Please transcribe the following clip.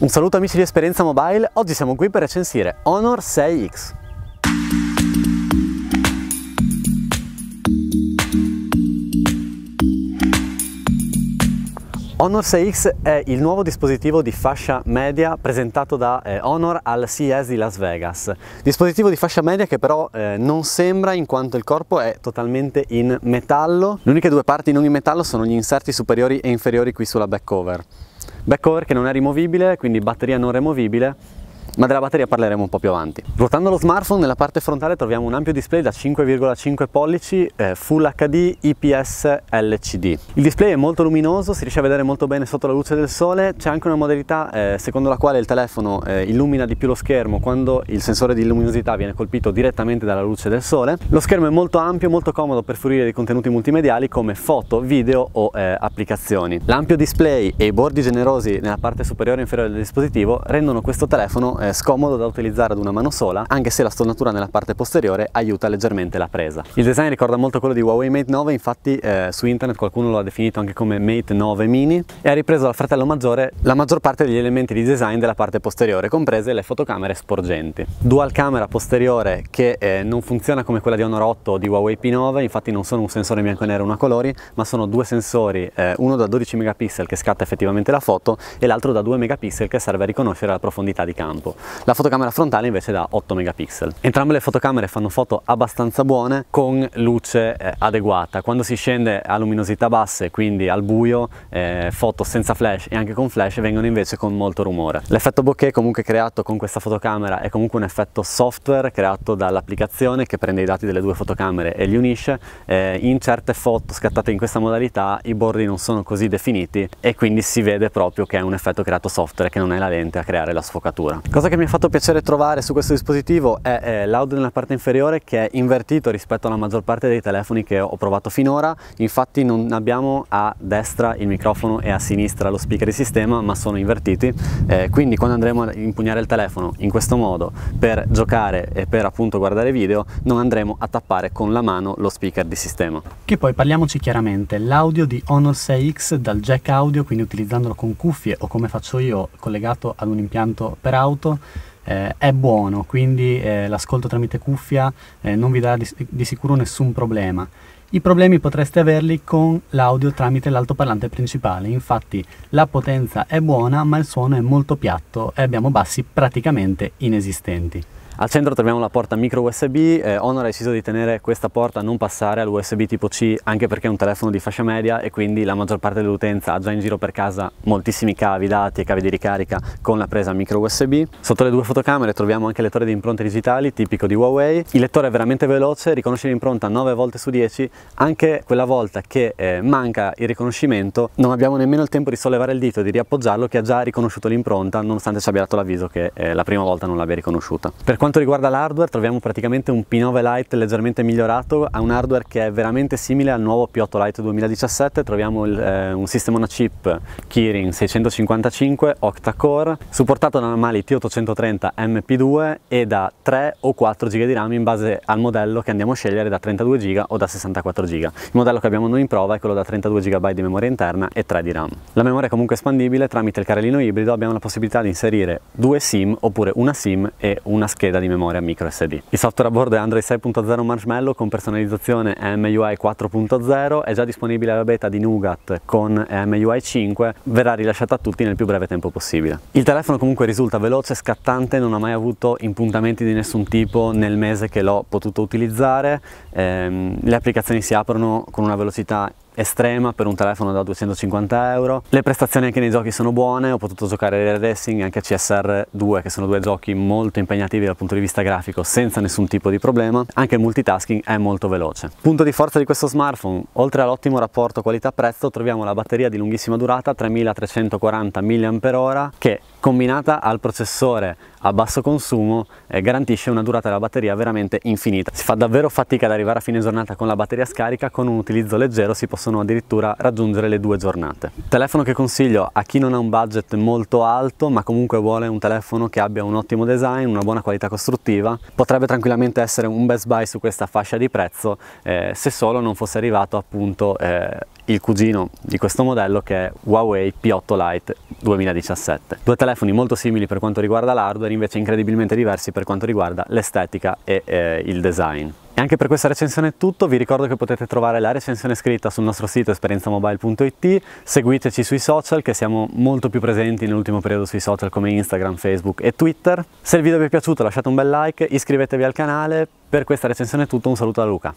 Un saluto amici di Esperienza Mobile, oggi siamo qui per recensire Honor 6X. Honor 6X è il nuovo dispositivo di fascia media presentato da eh, Honor al CES di Las Vegas. Dispositivo di fascia media che però eh, non sembra in quanto il corpo è totalmente in metallo. Le uniche due parti non in metallo sono gli inserti superiori e inferiori qui sulla back cover. Back cover che non è rimovibile, quindi batteria non removibile ma della batteria parleremo un po' più avanti. Ruotando lo smartphone, nella parte frontale troviamo un ampio display da 5,5 pollici eh, Full HD IPS LCD. Il display è molto luminoso, si riesce a vedere molto bene sotto la luce del sole, c'è anche una modalità eh, secondo la quale il telefono eh, illumina di più lo schermo quando il sensore di luminosità viene colpito direttamente dalla luce del sole. Lo schermo è molto ampio, molto comodo per fruire di contenuti multimediali come foto, video o eh, applicazioni. L'ampio display e i bordi generosi nella parte superiore e inferiore del dispositivo rendono questo telefono eh, scomodo da utilizzare ad una mano sola, anche se la stonatura nella parte posteriore aiuta leggermente la presa. Il design ricorda molto quello di Huawei Mate 9, infatti eh, su internet qualcuno lo ha definito anche come Mate 9 mini e ha ripreso dal fratello maggiore la maggior parte degli elementi di design della parte posteriore, comprese le fotocamere sporgenti. Dual camera posteriore che eh, non funziona come quella di Honor 8 o di Huawei P9, infatti non sono un sensore bianco e nero una colori, ma sono due sensori, eh, uno da 12 megapixel che scatta effettivamente la foto e l'altro da 2 megapixel che serve a riconoscere la profondità di campo tempo. La fotocamera frontale invece da 8 megapixel. Entrambe le fotocamere fanno foto abbastanza buone con luce eh, adeguata. Quando si scende a luminosità basse, quindi al buio, eh, foto senza flash e anche con flash vengono invece con molto rumore. L'effetto bokeh comunque creato con questa fotocamera è comunque un effetto software creato dall'applicazione che prende i dati delle due fotocamere e li unisce. Eh, in certe foto scattate in questa modalità i bordi non sono così definiti e quindi si vede proprio che è un effetto creato software che non è la lente a creare la sfocatura. Cosa che mi ha fatto piacere trovare su questo dispositivo è eh, l'audio nella parte inferiore che è invertito rispetto alla maggior parte dei telefoni che ho provato finora, infatti non abbiamo a destra il microfono e a sinistra lo speaker di sistema ma sono invertiti, eh, quindi quando andremo a impugnare il telefono in questo modo per giocare e per appunto guardare video non andremo a tappare con la mano lo speaker di sistema. Che poi parliamoci chiaramente, l'audio di Honor 6X dal jack audio, quindi utilizzandolo con cuffie o come faccio io collegato ad un impianto per auto ascolto eh, è buono, quindi eh, l'ascolto tramite cuffia eh, non vi darà di, di, sicuro nessun problema. I problemi potreste averli con l'audio tramite l'altoparlante principale, infatti la potenza è buona ma il suono è molto piatto e abbiamo bassi praticamente inesistenti. Al centro troviamo la porta micro USB, eh, Honor ha deciso di tenere questa porta, a non passare all'USB tipo C, anche perché è un telefono di fascia media e quindi la maggior parte dell'utenza ha già in giro per casa moltissimi cavi dati e cavi di ricarica con la presa micro USB. Sotto le due fotocamere troviamo anche il lettore di impronte digitali, tipico di Huawei. Il lettore è veramente veloce, riconosce l'impronta 9 volte su 10, anche quella volta che eh, manca il riconoscimento non abbiamo nemmeno il tempo di sollevare il dito e di riappoggiarlo che ha già riconosciuto l'impronta nonostante ci abbia dato l'avviso che eh, la prima volta non l'abbia riconosciuta. Per quanto quanto riguarda l'hardware troviamo praticamente un P9 Lite leggermente migliorato, ha un hardware che è veramente simile al nuovo P8 Lite 2017, troviamo il, eh, un sistema on chip Kirin 655 octa-core, supportato da normali T830 MP2 e da 3 o 4 GB di RAM in base al modello che andiamo a scegliere da 32 GB o da 64 GB. Il modello che abbiamo noi in prova è quello da 32 GB di memoria interna e 3 di RAM. La memoria è comunque espandibile, tramite il carrellino ibrido abbiamo la possibilità di inserire due SIM oppure una SIM e una scheda GB di memoria micro SD. Il software a bordo è Android 6.0 Marshmallow con personalizzazione MUI 4.0, è già disponibile alla beta di Nougat con MUI 5, verrà rilasciata a tutti nel più breve tempo possibile. Il telefono comunque risulta veloce, scattante, non ha mai avuto impuntamenti di nessun tipo nel mese che l'ho potuto utilizzare, ehm, le applicazioni si aprono con una velocità estrema per un telefono da 250 euro. Le prestazioni anche nei giochi sono buone, ho potuto giocare Real Racing e anche CSR 2 che sono due giochi molto impegnativi dal punto di vista grafico senza nessun tipo di problema, anche il multitasking è molto veloce. Punto di forza di questo smartphone, oltre all'ottimo rapporto qualità-prezzo troviamo la batteria di lunghissima durata 3340 mAh che combinata al processore a basso consumo eh, garantisce una durata della batteria veramente infinita. Si fa davvero fatica ad arrivare a fine giornata con la batteria scarica, con un utilizzo leggero si possono addirittura raggiungere le due giornate. Telefono che consiglio a chi non ha un budget molto alto ma comunque vuole un telefono che abbia un ottimo design, una buona qualità costruttiva, potrebbe tranquillamente essere un best buy su questa fascia di prezzo eh, se solo non fosse arrivato appunto eh, il cugino di questo modello che è Huawei P8 Lite 2017. Due telefoni molto simili per quanto riguarda l'hardware, invece incredibilmente diversi per quanto riguarda l'estetica e eh, il design. E anche per questa recensione è tutto, vi ricordo che potete trovare la recensione scritta sul nostro sito esperienzamobile.it, seguiteci sui social che siamo molto più presenti nell'ultimo periodo sui social come Instagram, Facebook e Twitter. Se il video vi è piaciuto lasciate un bel like, iscrivetevi al canale, per questa recensione è tutto, un saluto da Luca.